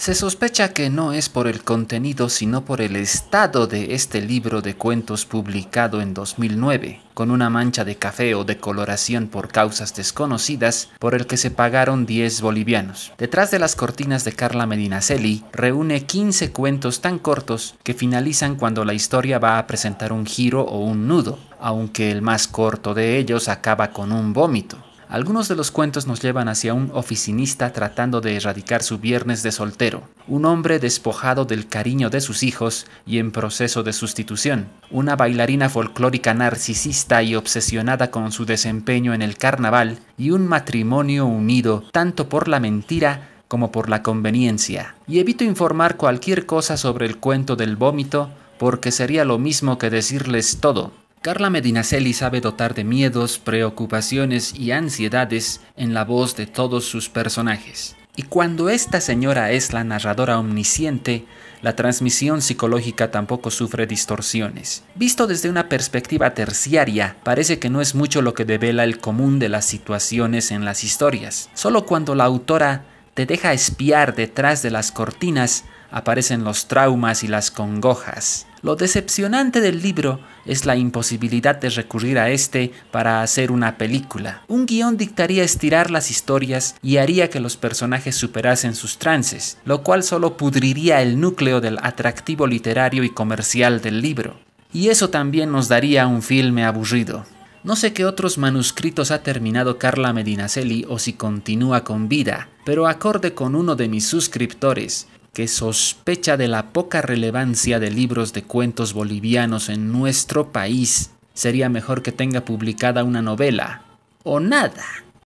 Se sospecha que no es por el contenido sino por el estado de este libro de cuentos publicado en 2009, con una mancha de café o de coloración por causas desconocidas por el que se pagaron 10 bolivianos. Detrás de las cortinas de Carla Medinaceli reúne 15 cuentos tan cortos que finalizan cuando la historia va a presentar un giro o un nudo, aunque el más corto de ellos acaba con un vómito. Algunos de los cuentos nos llevan hacia un oficinista tratando de erradicar su viernes de soltero, un hombre despojado del cariño de sus hijos y en proceso de sustitución, una bailarina folclórica narcisista y obsesionada con su desempeño en el carnaval y un matrimonio unido tanto por la mentira como por la conveniencia. Y evito informar cualquier cosa sobre el cuento del vómito porque sería lo mismo que decirles todo, Carla Medinaceli sabe dotar de miedos, preocupaciones y ansiedades en la voz de todos sus personajes. Y cuando esta señora es la narradora omnisciente, la transmisión psicológica tampoco sufre distorsiones. Visto desde una perspectiva terciaria, parece que no es mucho lo que devela el común de las situaciones en las historias. Solo cuando la autora te deja espiar detrás de las cortinas, aparecen los traumas y las congojas. Lo decepcionante del libro es la imposibilidad de recurrir a este para hacer una película. Un guión dictaría estirar las historias y haría que los personajes superasen sus trances, lo cual solo pudriría el núcleo del atractivo literario y comercial del libro. Y eso también nos daría un filme aburrido. No sé qué otros manuscritos ha terminado Carla Medinaceli o si continúa con vida, pero acorde con uno de mis suscriptores, que sospecha de la poca relevancia de libros de cuentos bolivianos en nuestro país, sería mejor que tenga publicada una novela o nada.